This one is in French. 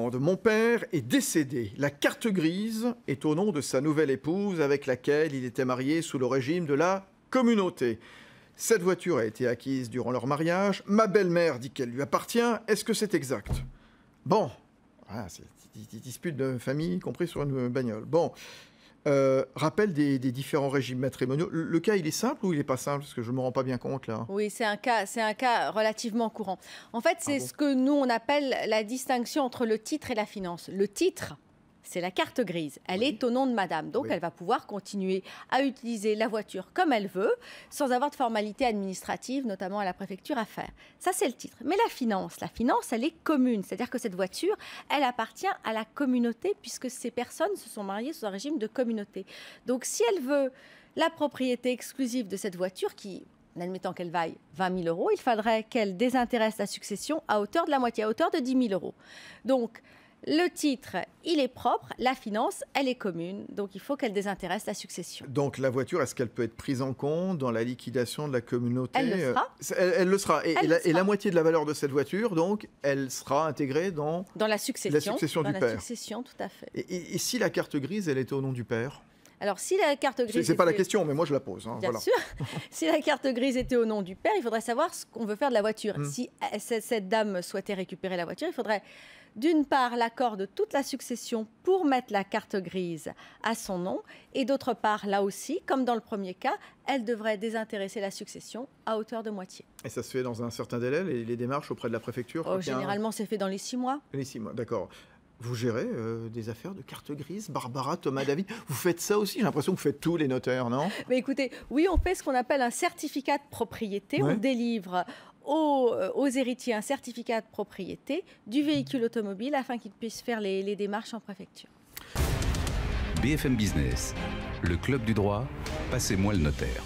mon père est décédé. La carte grise est au nom de sa nouvelle épouse avec laquelle il était marié sous le régime de la communauté. Cette voiture a été acquise durant leur mariage. Ma belle-mère dit qu'elle lui appartient. Est-ce que c'est exact Bon. Ah, c'est dispute de famille, y compris sur une bagnole. Bon. Euh, rappelle des, différents régimes matrimoniaux. Le, cas, il est simple ou il n'est pas simple Parce que je ne me rends pas bien compte là. Oui, c'est un cas, c'est un cas relativement courant. En fait, c'est ah ce que nous on appelle la distinction entre le titre et la finance. Le titre, c'est la carte grise. Elle est au nom de madame. Donc, elle va pouvoir continuer à utiliser la voiture comme elle veut, sans avoir de formalités administratives, notamment à la préfecture, à faire. Ça, c'est le titre. Mais la finance, la finance, elle est commune. C'est-à-dire que cette voiture, elle appartient à la communauté, puisque ces personnes se sont mariées sous un régime de communauté. Donc, si elle veut la propriété exclusive de cette voiture, qui, en admettant qu'elle vaille 20 000 euros, il faudrait qu'elle désintéresse la succession à hauteur de la moitié, à hauteur de 10 000 euros. Donc, le titre, il est propre, la finance, elle est commune, donc il faut qu'elle désintéresse la succession. Donc la voiture, est-ce qu'elle peut être prise en compte dans la liquidation de la communauté Elle le sera. Euh, et, la, moitié de la valeur de cette voiture, donc, elle sera intégrée dans, la succession, du père. tout à fait. Et, et si la carte grise, elle était au nom du père alors, si la carte grise. C'est pas la question, mais moi je la pose. Hein, bien sûr. si la carte grise était au nom du père, il faudrait savoir ce qu'on veut faire de la voiture. Hmm. Si euh, cette dame souhaitait récupérer la voiture, il faudrait d'une part l'accord de toute la succession pour mettre la carte grise à son nom, et d'autre part, là aussi, comme dans le premier cas, elle devrait désintéresser la succession à hauteur de moitié. Et ça se fait dans un certain délai, les, démarches auprès de la préfecture oh, Généralement, c'est fait dans les six mois. Les six mois, d'accord. Vous gérez euh, des affaires de carte grise, Barbara, Thomas, David. Vous faites ça aussi J'ai l'impression que vous faites tous les notaires, non Mais écoutez, oui, on fait ce qu'on appelle un certificat de propriété. On délivre euh, aux, héritiers un certificat de propriété du véhicule automobile afin qu'ils puissent faire les, les démarches en préfecture. BFM Business, le club du droit, passez-moi le notaire.